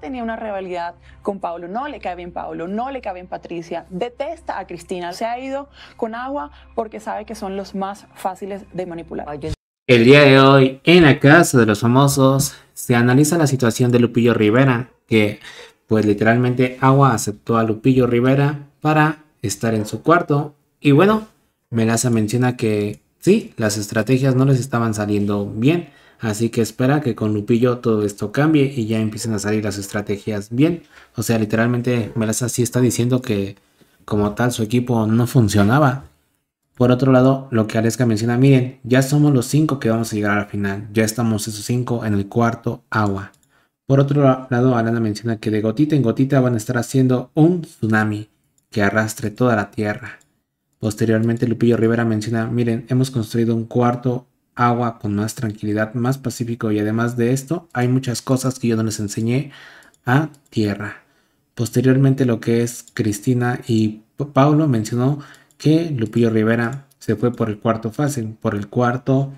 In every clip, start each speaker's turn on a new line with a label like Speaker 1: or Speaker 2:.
Speaker 1: tenía una rivalidad con Pablo, no le cabe bien Pablo, no le cabe bien Patricia, detesta a Cristina, se ha ido con agua porque sabe que son los más fáciles de manipular. El día de hoy, en la casa de los famosos, se analiza la situación de Lupillo Rivera, que pues literalmente Agua aceptó a Lupillo Rivera para estar en su cuarto. Y bueno, Melaza menciona que sí, las estrategias no les estaban saliendo bien. Así que espera que con Lupillo todo esto cambie y ya empiecen a salir las estrategias bien. O sea, literalmente Melaza sí está diciendo que como tal su equipo no funcionaba. Por otro lado, lo que Aleska menciona, miren, ya somos los cinco que vamos a llegar a la final. Ya estamos esos cinco en el cuarto agua. Por otro lado, Alana menciona que de gotita en gotita van a estar haciendo un tsunami que arrastre toda la tierra. Posteriormente, Lupillo Rivera menciona, miren, hemos construido un cuarto agua, con más tranquilidad, más pacífico y además de esto hay muchas cosas que yo no les enseñé a tierra. Posteriormente lo que es Cristina y Paulo mencionó que Lupillo Rivera se fue por el cuarto fácil, por el cuarto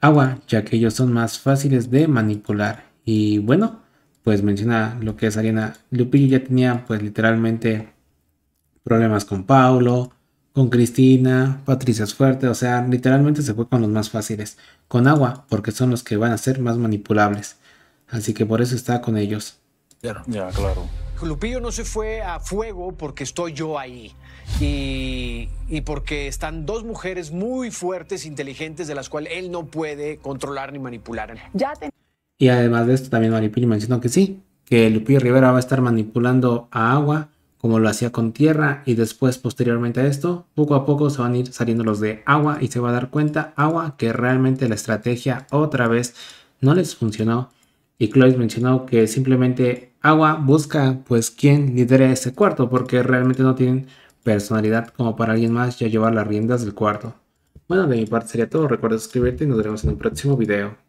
Speaker 1: agua, ya que ellos son más fáciles de manipular. Y bueno, pues menciona lo que es Ariana Lupillo ya tenía pues literalmente problemas con Paulo, con Cristina, Patricia es Fuerte, o sea, literalmente se fue con los más fáciles, con agua, porque son los que van a ser más manipulables. Así que por eso está con ellos. Ya, claro. Lupillo no se fue a fuego porque estoy yo ahí. Y, porque están dos mujeres muy fuertes, inteligentes, de las cuales él no puede controlar ni manipular. Ya Y además de esto, también Maripillo mencionó que sí, que Lupillo Rivera va a estar manipulando a Agua como lo hacía con tierra y después posteriormente a esto, poco a poco se van a ir saliendo los de agua y se va a dar cuenta agua que realmente la estrategia otra vez no les funcionó y Clovis mencionó que simplemente agua busca pues quien lidere ese cuarto porque realmente no tienen personalidad como para alguien más ya llevar las riendas del cuarto. Bueno, de mi parte sería todo, recuerda suscribirte y nos vemos en un próximo video.